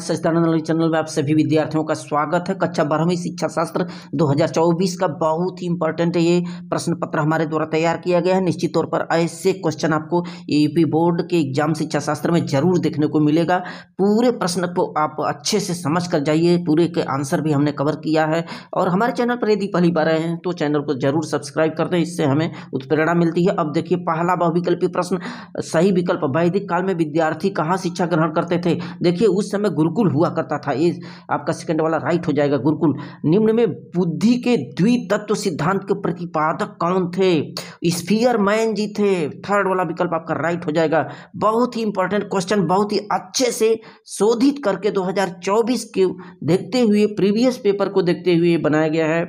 Sachidanand channel में आप सभी विद्यार्थियों का स्वागत है कक्षा बारहवीं शिक्षा शास्त्र 2024 का बहुत ही इंपॉर्टेंट ये प्रश्न पत्र हमारे द्वारा तैयार किया गया है निश्चित तौर पर ऐसे क्वेश्चन आपको यूपी बोर्ड के एग्जाम शिक्षा शास्त्र में जरूर देखने को मिलेगा पूरे प्रश्न को आप अच्छे से समझ कर जाइए पूरे के आंसर भी हमने कवर किया है और हमारे चैनल पर यदि पहली बार आए हैं तो चैनल को जरूर सब्सक्राइब कर दें इससे हमें उत्प्रेरणा मिलती है अब देखिए पहला बहुविकल्पी प्रश्न सही विकल्प वैदिक काल में विद्यार्थी कहाँ शिक्षा ग्रहण करते थे देखिए उस समय गुरुकुल हुआ करता था ये आपका सेकंड वाला राइट हो जाएगा गुरुकुल निम्न में बुद्धि के द्वितत्व सिद्धांत के प्रतिपादक कौन थे स्पीयर मैन जी थे थर्ड वाला विकल्प आपका राइट हो जाएगा बहुत ही इंपॉर्टेंट क्वेश्चन बहुत ही अच्छे से शोधित करके दो के देखते हुए प्रीवियस पेपर को देखते हुए बनाया गया है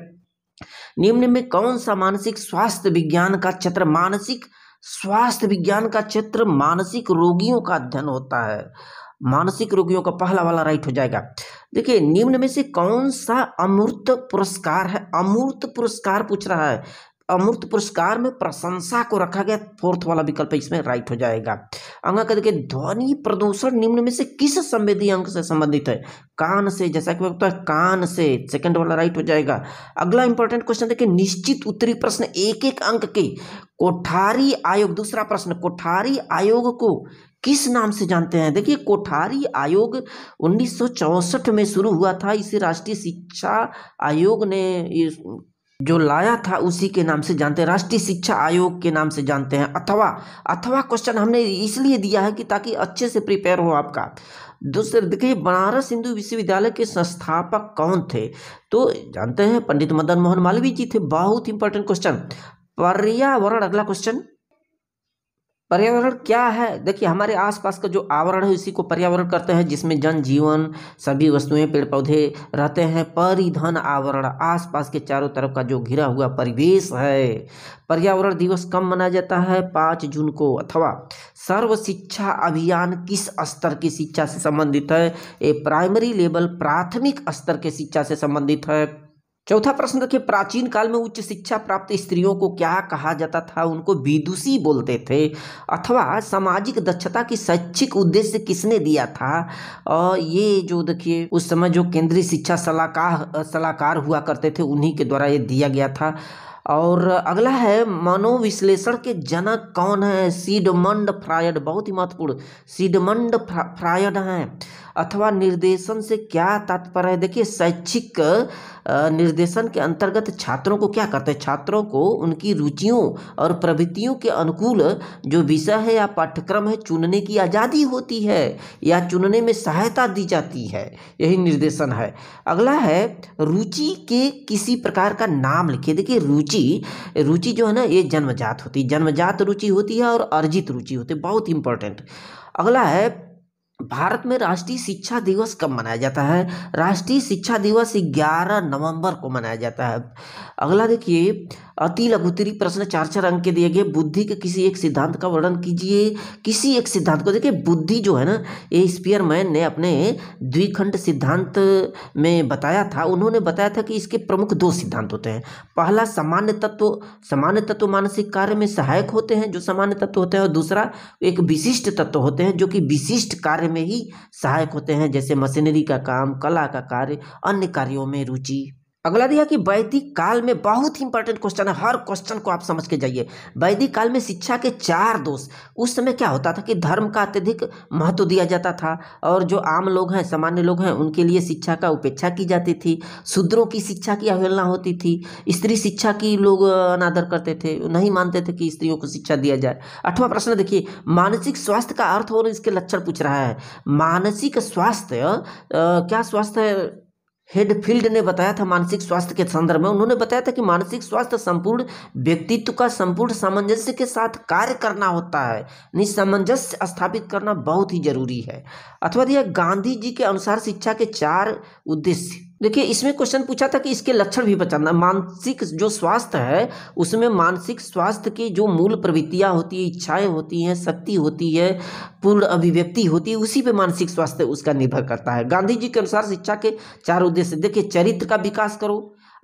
निम्न में कौन सा मानसिक स्वास्थ्य विज्ञान का क्षेत्र मानसिक स्वास्थ्य विज्ञान का क्षेत्र मानसिक रोगियों का अध्ययन होता है मानसिक रोगियों का पहला वाला राइट हो जाएगा देखिए निम्न में से कौन सा अमूर्त पुरस्कार है अमूर्त पुरस्कार पूछ रहा है अमूर्त पुरस्कार में प्रशंसा को रखा गया फोर्थ वाला विकल्प इसमें राइट हो जाएगा अंगा का देखिए ध्वनि प्रदूषण निम्न में से किस संवेदी अंग से संबंधित है कान से जैसा कि होता है कान से सेकंड वाला राइट हो जाएगा अगला इंपॉर्टेंट क्वेश्चन देखिए निश्चित उत्तरी प्रश्न एक एक अंक के कोठारी आयोग दूसरा प्रश्न कोठारी आयोग को किस नाम से जानते हैं देखिए कोठारी आयोग उन्नीस में शुरू हुआ था इसे राष्ट्रीय शिक्षा आयोग ने जो लाया था उसी के नाम से जानते हैं राष्ट्रीय शिक्षा आयोग के नाम से जानते हैं अथवा अथवा क्वेश्चन हमने इसलिए दिया है कि ताकि अच्छे से प्रिपेयर हो आपका दूसरे देखिए बनारस हिंदू विश्वविद्यालय के संस्थापक कौन थे तो जानते हैं पंडित मदन मोहन मालवीय जी थे बहुत इंपॉर्टेंट क्वेश्चन पर्यावरण अगला क्वेश्चन पर्यावरण क्या है देखिए हमारे आसपास का जो आवरण है इसी को पर्यावरण करते हैं जिसमें जन जीवन सभी वस्तुएं पेड़ पौधे रहते हैं परिधन आवरण आसपास के चारों तरफ का जो घिरा हुआ परिवेश है पर्यावरण दिवस कब मनाया जाता है पाँच जून को अथवा सर्व शिक्षा अभियान किस स्तर की शिक्षा से संबंधित है ये प्राइमरी लेवल प्राथमिक स्तर के शिक्षा से संबंधित है चौथा प्रश्न देखिए प्राचीन काल में उच्च शिक्षा प्राप्त स्त्रियों को क्या कहा जाता था उनको विदुषी बोलते थे अथवा सामाजिक दक्षता की शैक्षिक उद्देश्य किसने दिया था और ये जो देखिए उस समय जो केंद्रीय शिक्षा सलाहकार सलाहकार हुआ करते थे उन्हीं के द्वारा ये दिया गया था और अगला है मनोविश्लेषण के जनक कौन है सीडमंड फ्रायड बहुत ही महत्वपूर्ण सीडमंड फ्रायड हैं अथवा निर्देशन से क्या तात्पर्य है देखिए शैक्षिक निर्देशन के अंतर्गत छात्रों को क्या करते हैं छात्रों को उनकी रुचियों और प्रवृत्तियों के अनुकूल जो विषय है या पाठ्यक्रम है चुनने की आज़ादी होती है या चुनने में सहायता दी जाती है यही निर्देशन है अगला है रुचि के किसी प्रकार का नाम लिखिए देखिए रुचि रुचि रुचि जो है ना ये जन्मजात होती है जन्मजात रुचि होती है और अर्जित रुचि होती है बहुत इंपॉर्टेंट अगला है भारत में राष्ट्रीय शिक्षा दिवस कब मनाया जाता है राष्ट्रीय शिक्षा दिवस 11 नवंबर को मनाया जाता है अगला देखिए अति लघुतरी प्रश्न चार चार अंक के दिए गए बुद्धि के किसी एक सिद्धांत का वर्णन कीजिए किसी एक सिद्धांत को देखिए बुद्धि जो है ना ये स्पीयरमैन ने अपने द्विखंड सिद्धांत में बताया था उन्होंने बताया था कि इसके प्रमुख दो सिद्धांत होते हैं पहला सामान्य तत्व सामान्य तत्व मानसिक कार्य में सहायक होते हैं जो सामान्य तत्व होते हैं और दूसरा एक विशिष्ट तत्व होते हैं जो कि विशिष्ट कार्य में ही सहायक होते हैं जैसे मशीनरी का काम कला का कार्य अन्य कार्यों में रुचि अगला दिया कि वैदिक काल में बहुत ही इंपॉर्टेंट क्वेश्चन है हर क्वेश्चन को आप समझ के जाइए वैदिक काल में शिक्षा के चार दोष उस समय क्या होता था कि धर्म का अत्यधिक महत्व दिया जाता था और जो आम लोग हैं सामान्य लोग हैं उनके लिए शिक्षा का उपेक्षा की जाती थी शूद्रों की शिक्षा की अवहेलना होती थी स्त्री शिक्षा की लोग अनादर करते थे नहीं मानते थे कि स्त्रियों को शिक्षा दिया जाए अठवा प्रश्न देखिए मानसिक स्वास्थ्य का अर्थ और इसके लक्षण पूछ रहा है मानसिक स्वास्थ्य क्या स्वास्थ्य हेडफील्ड ने बताया था मानसिक स्वास्थ्य के संदर्भ में उन्होंने बताया था कि मानसिक स्वास्थ्य संपूर्ण व्यक्तित्व का संपूर्ण सामंजस्य के साथ कार्य करना होता है निसमंजस्य स्थापित करना बहुत ही जरूरी है अथवा यह गांधी जी के अनुसार शिक्षा के चार उद्देश्य देखिए इसमें क्वेश्चन पूछा था कि इसके लक्षण भी बचाना मानसिक जो स्वास्थ्य है उसमें मानसिक स्वास्थ्य की जो मूल प्रवृत्तियाँ होती है इच्छाएं होती हैं शक्ति होती है पूर्ण अभिव्यक्ति होती है उसी पे मानसिक स्वास्थ्य उसका निर्भर करता है गांधी जी के अनुसार शिक्षा के चार उद्देश्य देखिए चरित्र का विकास करो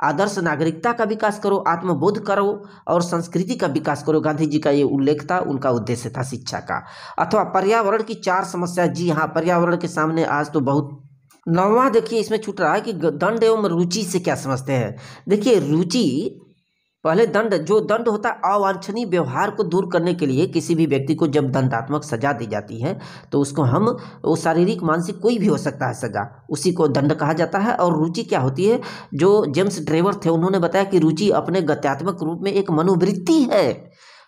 आदर्श नागरिकता का विकास करो आत्मबोध करो और संस्कृति का विकास करो गांधी जी का ये उल्लेख था उनका उद्देश्य था शिक्षा का अथवा पर्यावरण की चार समस्या जी हाँ पर्यावरण के सामने आज तो बहुत नौवा देखिए इसमें छूट रहा है कि दंड एवं रुचि से क्या समझते हैं देखिए रुचि पहले दंड जो दंड होता है अवांछनीय व्यवहार को दूर करने के लिए किसी भी व्यक्ति को जब दंडात्मक सजा दी जाती है तो उसको हम वो शारीरिक मानसिक कोई भी हो सकता है सजा उसी को दंड कहा जाता है और रुचि क्या होती है जो जेम्स ड्रेवर थे उन्होंने बताया कि रुचि अपने गत्यात्मक रूप में एक मनोवृत्ति है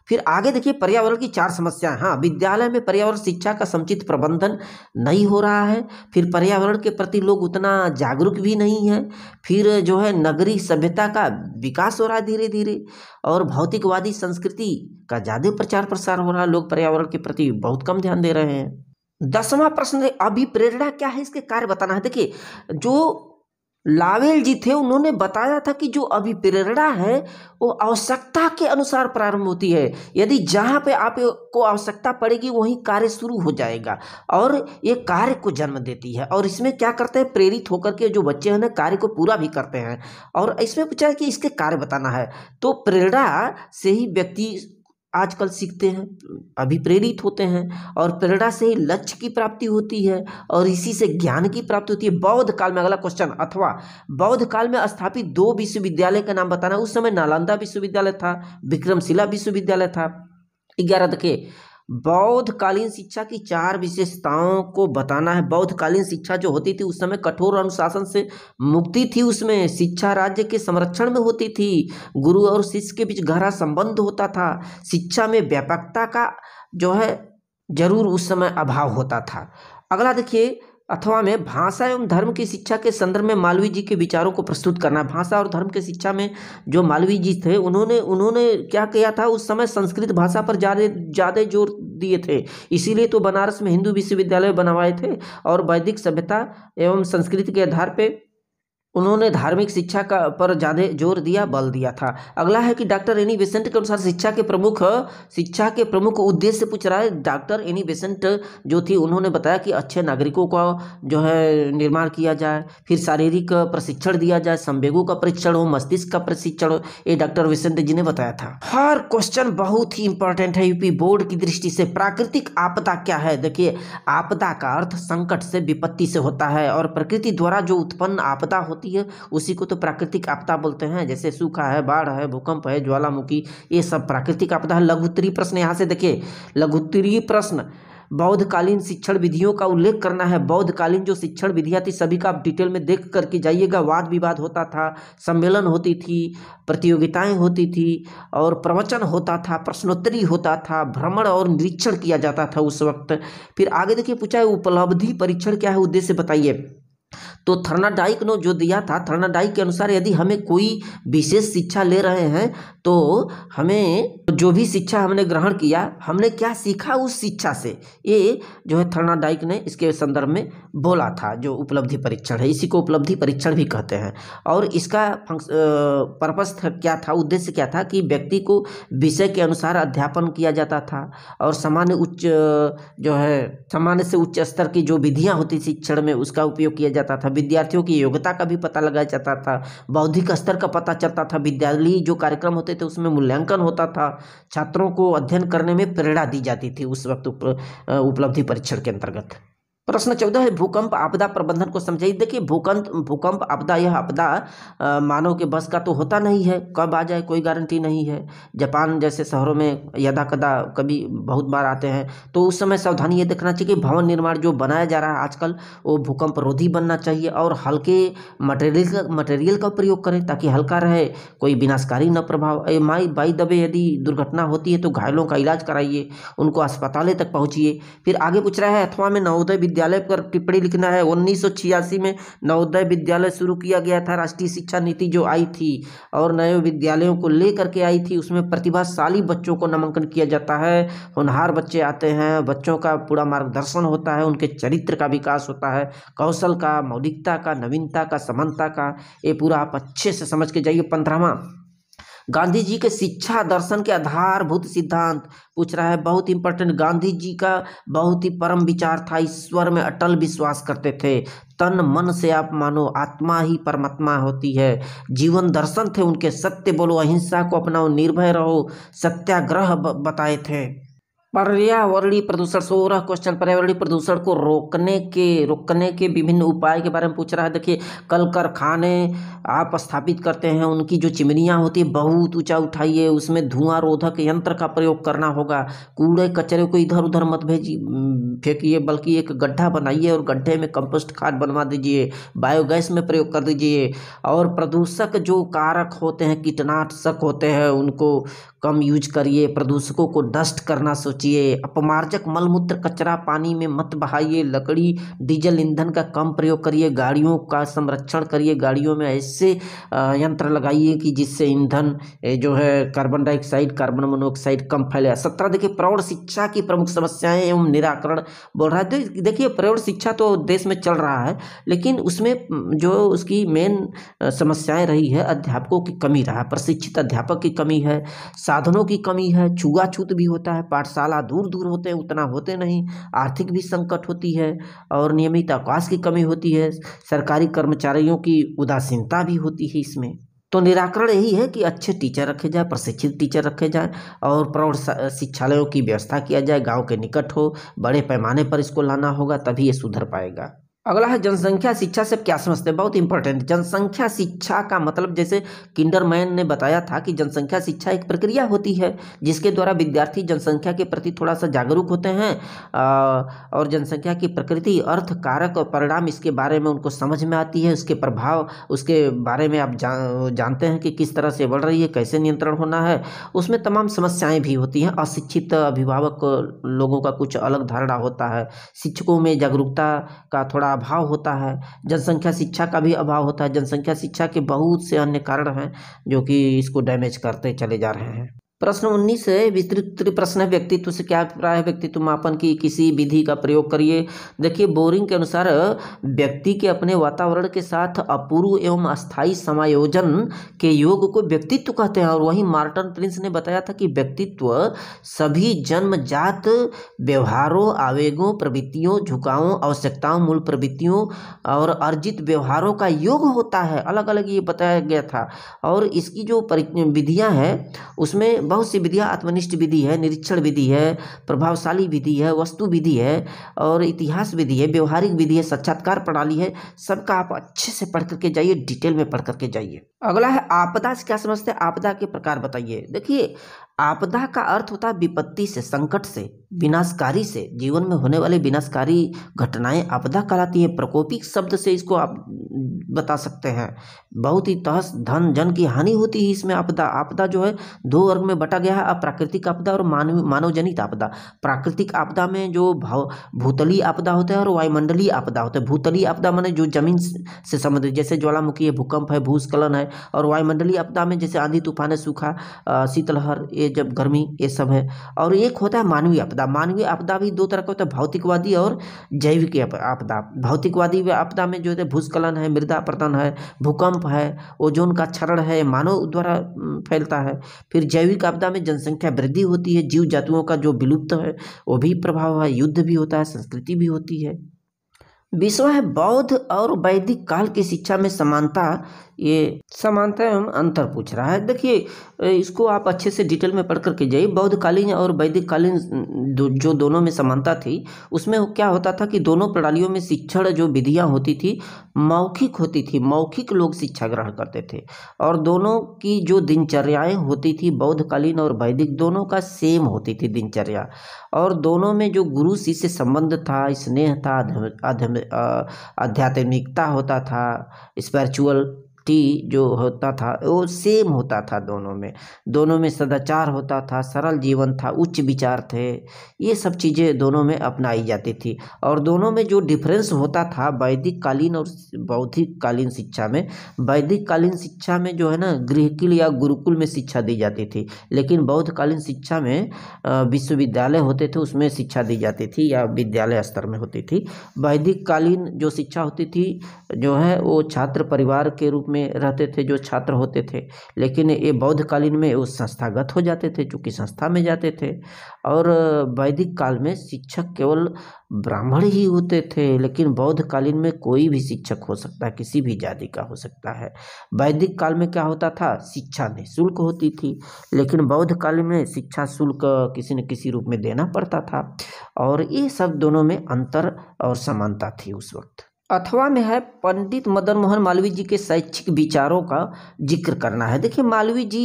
फिर आगे देखिए पर्यावरण की चार समस्याएं हाँ विद्यालय में पर्यावरण शिक्षा का समुचित प्रबंधन नहीं हो रहा है फिर पर्यावरण के प्रति लोग उतना जागरूक भी नहीं है फिर जो है नगरीय सभ्यता का विकास हो रहा है धीरे धीरे और भौतिकवादी संस्कृति का ज़्यादा प्रचार प्रसार हो रहा है लोग पर्यावरण के प्रति बहुत कम ध्यान दे रहे हैं दसवां प्रश्न अभिप्रेरणा क्या है इसके कार्य बताना है देखिए जो लावेल जी थे उन्होंने बताया था कि जो अभिप्रेरणा है वो आवश्यकता के अनुसार प्रारंभ होती है यदि जहाँ पे आपको आवश्यकता पड़ेगी वहीं कार्य शुरू हो जाएगा और ये कार्य को जन्म देती है और इसमें क्या करते हैं प्रेरित होकर के जो बच्चे हैं ना कार्य को पूरा भी करते हैं और इसमें पूछा है कि इसके कार्य बताना है तो प्रेरणा से ही व्यक्ति आजकल सीखते हैं अभी प्रेरित होते हैं और प्रेरणा से ही लक्ष्य की प्राप्ति होती है और इसी से ज्ञान की प्राप्ति होती है बौद्ध काल में अगला क्वेश्चन अथवा बौद्ध काल में स्थापित दो विश्वविद्यालय का नाम बताना उस समय नालंदा विश्वविद्यालय था विक्रमशिला विश्वविद्यालय था ग्यारह देखिए बौद्धकालीन शिक्षा की चार विशेषताओं को बताना है बौद्धकालीन शिक्षा जो होती थी उस समय कठोर अनुशासन से मुक्ति थी उसमें शिक्षा राज्य के संरक्षण में होती थी गुरु और शिष्य के बीच गहरा संबंध होता था शिक्षा में व्यापकता का जो है जरूर उस समय अभाव होता था अगला देखिए अथवा में भाषा एवं धर्म की शिक्षा के संदर्भ में मालवीय जी के विचारों को प्रस्तुत करना भाषा और धर्म के शिक्षा में जो मालवीय जी थे उन्होंने उन्होंने क्या किया था उस समय संस्कृत भाषा पर ज़्यादा ज़्यादा जोर दिए थे इसीलिए तो बनारस में हिंदू विश्वविद्यालय बनवाए थे और वैदिक सभ्यता एवं संस्कृति के आधार पर उन्होंने धार्मिक शिक्षा का पर ज़्यादा जोर दिया बल दिया था अगला है कि डॉक्टर एनी बेसेंट के अनुसार शिक्षा के प्रमुख शिक्षा के प्रमुख उद्देश्य पूछ रहा है डॉक्टर एनी बेसेंट जो थी उन्होंने बताया कि अच्छे नागरिकों का जो है निर्माण किया जाए फिर शारीरिक प्रशिक्षण दिया जाए संवेगों का प्रशिक्षण हो मस्तिष्क का प्रशिक्षण हो ये डॉक्टर बेसेंट जी ने बताया था हर क्वेश्चन बहुत ही इंपॉर्टेंट है यूपी बोर्ड की दृष्टि से प्राकृतिक आपदा क्या है देखिए आपदा का अर्थ संकट से विपत्ति से होता है और प्रकृति द्वारा जो उत्पन्न आपदा होती है उसी को तो प्राकृतिक आपदा बोलते हैं जैसे सूखा है बाढ़ है भूकंप है ज्वालामुखी ये सब प्राकृतिक आपदा है लघुत्तरी प्रश्न यहाँ से देखिए लघुत्तरी प्रश्न बौद्धकालीन शिक्षण विधियों का उल्लेख करना है बौद्धकालीन जो शिक्षण विधियाँ थी सभी का आप डिटेल में देख करके जाइएगा वाद विवाद होता था सम्मेलन होती थी प्रतियोगिताएं होती थी और प्रवचन होता था प्रश्नोत्तरी होता था भ्रमण और निरीक्षण किया जाता था उस वक्त फिर आगे देखिए पूछा है उपलब्धि परीक्षण क्या है उद्देश्य बताइए तो थर्नाडाइक ने जो दिया था थर्नाडाइक के अनुसार यदि हमें कोई विशेष शिक्षा ले रहे हैं तो हमें जो भी शिक्षा हमने ग्रहण किया हमने क्या सीखा उस शिक्षा से ये जो है थर्नाडाइक ने इसके संदर्भ में बोला था जो उपलब्धि परीक्षण है इसी को उपलब्धि परीक्षण भी कहते हैं और इसका पर्पस क्या था उद्देश्य क्या था कि व्यक्ति को विषय के अनुसार अध्यापन किया जाता था और सामान्य उच्च जो है सामान्य से उच्च स्तर की जो विधियाँ होती शिक्षण में उसका उपयोग किया जाता था विद्यार्थियों की योग्यता का भी पता लगाया जाता था बौद्धिक स्तर का पता चलता था विद्यालय जो कार्यक्रम होते थे उसमें मूल्यांकन होता था छात्रों को अध्ययन करने में प्रेरणा दी जाती थी उस वक्त उपलब्धि परीक्षण के अंतर्गत प्रश्न चौदह है भूकंप आपदा प्रबंधन को समझाइए देखिए भूकंप भूकंप आपदा यह आपदा मानव के बस का तो होता नहीं है कब आ जाए कोई गारंटी नहीं है जापान जैसे शहरों में यदा कदा कभी बहुत बार आते हैं तो उस समय सावधानी ये देखना चाहिए कि भवन निर्माण जो बनाया जा रहा है आजकल वो भूकंप रोधी बनना चाहिए और हल्के मटेरियल मटेरियल का प्रयोग करें ताकि हल्का रहे कोई विनाशकारी न प्रभाव माई बाई दबे यदि दुर्घटना होती है तो घायलों का इलाज कराइए उनको अस्पतालें तक पहुँचिए फिर आगे पूछ रहा है अथवा में नवोदय विद्यालय पर टिप्पणी लिखना है उन्नीस में नवोदय विद्यालय शुरू किया गया था राष्ट्रीय शिक्षा नीति जो आई थी और नए विद्यालयों को लेकर के आई थी उसमें प्रतिभाशाली बच्चों को नामांकन किया जाता है होनहार बच्चे आते हैं बच्चों का पूरा मार्गदर्शन होता है उनके चरित्र का विकास होता है कौशल का मौलिकता का नवीनता का समानता का ये पूरा आप अच्छे से समझ के जाइए पंद्रहवा गांधी जी के शिक्षा दर्शन के आधारभूत सिद्धांत पूछ रहा है बहुत इंपॉर्टेंट गांधी जी का बहुत ही परम विचार था ईश्वर में अटल विश्वास करते थे तन मन से आप मानो आत्मा ही परमात्मा होती है जीवन दर्शन थे उनके सत्य बोलो अहिंसा को अपनाओ निर्भय रहो सत्याग्रह बताए थे पर्यावरणीय प्रदूषण सोलह क्वेश्चन पर्यावरणीय प्रदूषण को रोकने के रोकने के विभिन्न उपाय के बारे में पूछ रहा है देखिए कल कारखाने आप स्थापित करते हैं उनकी जो चिमनियाँ होती है बहुत ऊंचा उठाइए उसमें धुआं रोधक यंत्र का प्रयोग करना होगा कूड़े कचरे को इधर उधर मत भेजिए फेंकिए बल्कि एक गड्ढा बनाइए और गड्ढे में कंपोस्ट खाद बनवा दीजिए बायोगैस में प्रयोग कर दीजिए और प्रदूषक जो कारक होते हैं कीटनाशक होते हैं उनको कम यूज करिए प्रदूषकों को नष्ट करना सोचिए अपमार्जक मलमूत्र कचरा पानी में मत बहाइए लकड़ी डीजल ईंधन का कम प्रयोग करिए गाड़ियों का संरक्षण करिए गाड़ियों में ऐसे यंत्र लगाइए कि जिससे ईंधन जो है कार्बन डाइऑक्साइड कार्बन मोनोऑक्साइड कम फैले सत्रह देखिए प्रौढ़ शिक्षा की प्रमुख समस्याएं एवं निराकरण बोल रहा है देखिए प्रौढ़ शिक्षा तो देश में चल रहा है लेकिन उसमें जो उसकी मेन समस्याएं रही है अध्यापकों की कमी रहा प्रशिक्षित अध्यापक की कमी है साधनों की कमी है छुआछूत भी होता है पाठशाला दूर दूर होते हैं उतना होते नहीं आर्थिक भी संकट होती है और नियमित अवकाश की कमी होती है सरकारी कर्मचारियों की उदासीनता भी होती है इसमें तो निराकरण यही है कि अच्छे टीचर रखे जाए प्रशिक्षित टीचर रखे जाए और प्रौढ़ शिक्षालयों की व्यवस्था किया जाए गांव के निकट हो बड़े पैमाने पर इसको लाना होगा तभी ये सुधर पाएगा अगला है जनसंख्या शिक्षा से क्या समझते हैं बहुत इंपॉर्टेंट जनसंख्या शिक्षा का मतलब जैसे किंडरमैन ने बताया था कि जनसंख्या शिक्षा एक प्रक्रिया होती है जिसके द्वारा विद्यार्थी जनसंख्या के प्रति थोड़ा सा जागरूक होते हैं और जनसंख्या की प्रकृति अर्थ कारक और परिणाम इसके बारे में उनको समझ में आती है उसके प्रभाव उसके बारे में आप जा, जानते हैं कि किस तरह से बढ़ रही है कैसे नियंत्रण होना है उसमें तमाम समस्याएँ भी होती हैं अशिक्षित अभिभावक लोगों का कुछ अलग धारणा होता है शिक्षकों में जागरूकता का थोड़ा का अभाव होता है जनसंख्या शिक्षा का भी अभाव होता है जनसंख्या शिक्षा के बहुत से अन्य कारण हैं जो कि इसको डैमेज करते चले जा रहे हैं प्रश्न उन्नीस है विस्तृत प्रश्न है व्यक्तित्व से क्या प्राय है व्यक्तित्व मापन की किसी विधि का प्रयोग करिए देखिए बोरिंग के अनुसार व्यक्ति के अपने वातावरण के साथ अपूर्व एवं अस्थायी समायोजन के योग को व्यक्तित्व कहते हैं और वहीं मार्टन प्रिंस ने बताया था कि व्यक्तित्व सभी जन्मजात व्यवहारों आवेगों प्रवृत्तियों झुकावों आवश्यकताओं मूल प्रवृत्तियों और अर्जित व्यवहारों का योग होता है अलग अलग ये बताया गया था और इसकी जो विधियाँ हैं उसमें बहुत सी विधियाँ आत्मनिष्ठ विधि है निरीक्षण विधि है प्रभावशाली विधि है वस्तु विधि है और इतिहास विधि है व्यवहारिक विधि है साक्षात्कार प्रणाली है सबका आप अच्छे से पढ़ करके जाइए डिटेल में पढ़ करके जाइए अगला है आपदा से क्या समझते हैं आपदा के प्रकार बताइए देखिए आपदा का अर्थ होता है विपत्ति से संकट से विनाशकारी से जीवन में होने वाले विनाशकारी घटनाएं आपदा कहलाती है प्रकोपिक शब्द से इसको आप बता सकते हैं बहुत ही तहस धन जन की हानि होती है इसमें आपदा आपदा जो है दो वर्ग में बटा गया है अब प्राकृतिक आपदा और मानव मानवजनित आपदा प्राकृतिक आपदा में जो भाव भूतली आपदा होता है और वायुमंडलीय आपदा होता है भूतली आपदा माने जो जमीन से संबंधित जैसे ज्वालामुखी है भूकंप है भूस्खलन है और वायुमंडलीय आपदा में जैसे आंधी तूफान सूखा शीतलहर ये जब गर्मी ये सब है और एक होता है मानवीय आपदा मानवीय आपदा भी दो तरह का होता है भौतिकवादी और जैविक आपदा भौतिकवादी आपदा में जो है भूस्खलन है मृदा प्रतन है भूकंप है ओजोन का क्षरण है मानव द्वारा फैलता है फिर जैविक आपदा में जनसंख्या वृद्धि होती है जीव जातुओं का जो विलुप्त है वो भी प्रभाव है युद्ध भी होता है संस्कृति भी होती है विश्व है बौद्ध और वैदिक काल की शिक्षा में समानता ये समानता एवं अंतर पूछ रहा है देखिए इसको आप अच्छे से डिटेल में पढ़ करके जाइए बौद्धकालीन और वैदिक कालीन दो, जो दोनों में समानता थी उसमें क्या होता था कि दोनों प्रणालियों में शिक्षण जो विधियाँ होती थी मौखिक होती थी मौखिक लोग शिक्षा ग्रहण करते थे और दोनों की जो दिनचर्याएँ होती थी बौद्धकालीन और वैदिक दोनों का सेम होती थी दिनचर्या और दोनों में जो गुरु शिष्य संबंध था स्नेह था आध्यात्मिकता होता था स्पिरिचुअल टी जो होता था वो सेम होता था दोनों में दोनों में सदाचार होता था सरल जीवन था उच्च विचार थे ये सब चीज़ें दोनों में अपनाई जाती थी और दोनों में जो डिफरेंस होता था वैदिक कालीन और बौद्धिक कालीन शिक्षा में वैदिक कालीन शिक्षा में जो है ना गृहकिल या गुरुकुल में शिक्षा दी जाती थी लेकिन बौद्ध कालीन शिक्षा में विश्वविद्यालय होते थे उसमें शिक्षा दी जाती थी या विद्यालय स्तर में होती थी वैदिक कालीन जो शिक्षा होती थी जो है वो छात्र परिवार के रूप में में रहते थे जो छात्र होते थे लेकिन ये बौद्धकालीन में वो संस्थागत हो जाते थे चूँकि संस्था में जाते थे और वैदिक काल में शिक्षक केवल ब्राह्मण ही होते थे लेकिन बौद्धकालीन में कोई भी शिक्षक हो सकता है किसी भी जाति का हो सकता है वैदिक काल में क्या होता था शिक्षा निःशुल्क होती थी लेकिन बौद्धकालीन में शिक्षा शुल्क किसी न किसी रूप में देना पड़ता था और ये सब दोनों में अंतर और समानता थी उस वक्त अथवा में है पंडित मदन मोहन मालवीय जी के शैक्षिक विचारों का जिक्र करना है देखिए मालवीय जी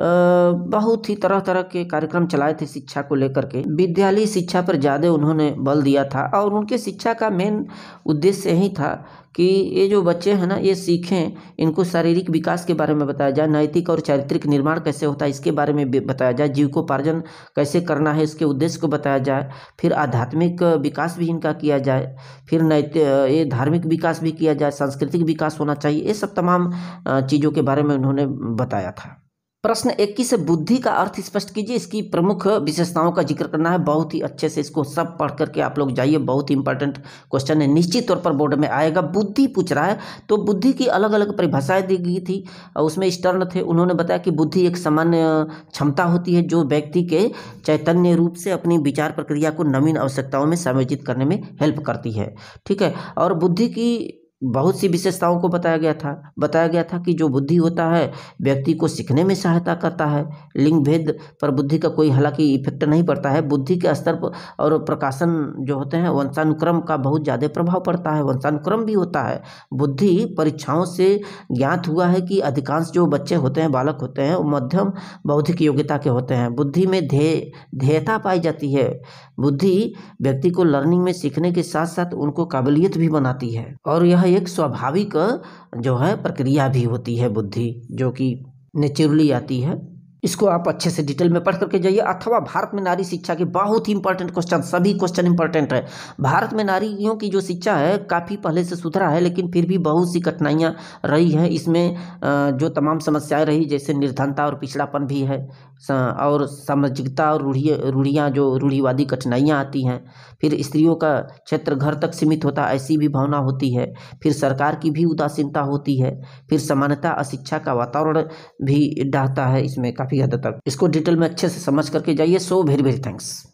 बहुत ही तरह तरह के कार्यक्रम चलाए थे शिक्षा को लेकर के विद्यालयी शिक्षा पर ज़्यादा उन्होंने बल दिया था और उनके शिक्षा का मेन उद्देश्य यही था कि ये जो बच्चे हैं ना ये सीखें इनको शारीरिक विकास के बारे में बताया जाए नैतिक और चारित्रिक निर्माण कैसे होता है इसके बारे में बताया जाए जीव को पार्जन कैसे करना है इसके उद्देश्य को बताया जाए फिर आध्यात्मिक विकास भी इनका किया जाए फिर नैतिक ये धार्मिक विकास भी किया जाए सांस्कृतिक विकास होना चाहिए ये सब तमाम चीज़ों के बारे में उन्होंने बताया था प्रश्न से बुद्धि का अर्थ स्पष्ट कीजिए इसकी प्रमुख विशेषताओं का जिक्र करना है बहुत ही अच्छे से इसको सब पढ़ करके आप लोग जाइए बहुत ही इंपॉर्टेंट क्वेश्चन है निश्चित तौर पर बोर्ड में आएगा बुद्धि पूछ रहा है तो बुद्धि की अलग अलग परिभाषाएं दी गई थी और उसमें स्टर्न थे उन्होंने बताया कि बुद्धि एक सामान्य क्षमता होती है जो व्यक्ति के चैतन्य रूप से अपनी विचार प्रक्रिया को नवीन आवश्यकताओं में समायोजित करने में हेल्प करती है ठीक है और बुद्धि की बहुत सी विशेषताओं को बताया गया था बताया गया था कि जो बुद्धि होता है व्यक्ति को सीखने में सहायता करता है लिंग भेद पर बुद्धि का कोई हालांकि इफेक्ट नहीं पड़ता है बुद्धि के स्तर पर और प्रकाशन जो होते हैं वंशानुक्रम का बहुत ज़्यादा प्रभाव पड़ता है वंशानुक्रम भी होता है बुद्धि परीक्षाओं से ज्ञात हुआ है कि अधिकांश जो बच्चे होते हैं बालक होते हैं वो मध्यम बौद्धिक योग्यता के होते हैं बुद्धि में ध्येय ध्येयता पाई जाती है बुद्धि व्यक्ति को लर्निंग में सीखने के साथ साथ उनको काबिलियत भी बनाती है और यह एक स्वाभाविक जो है प्रक्रिया भी होती है बुद्धि जो कि नेचुरली आती है इसको आप अच्छे से डिटेल में पढ़ करके जाइए अथवा भारत में नारी शिक्षा के बहुत ही इंपॉर्टेंट क्वेश्चन सभी क्वेश्चन इंपॉर्टेंट है भारत में नारियों की जो शिक्षा है काफ़ी पहले से सुधरा है लेकिन फिर भी बहुत सी कठिनाइयाँ रही हैं इसमें जो तमाम समस्याएं रही जैसे निर्धनता और पिछड़ापन भी है और सामाजिकता और रूढ़ी रूढ़ियाँ जो रूढ़िवादी कठिनाइयाँ आती हैं फिर स्त्रियों का क्षेत्र घर तक सीमित होता है ऐसी भी भावना होती है फिर सरकार की भी उदासीनता होती है फिर समानता अशिक्षा का वातावरण भी डहता है इसमें काफ़ी हद तक इसको डिटेल में अच्छे से समझ करके जाइए सो वेरी वेरी थैंक्स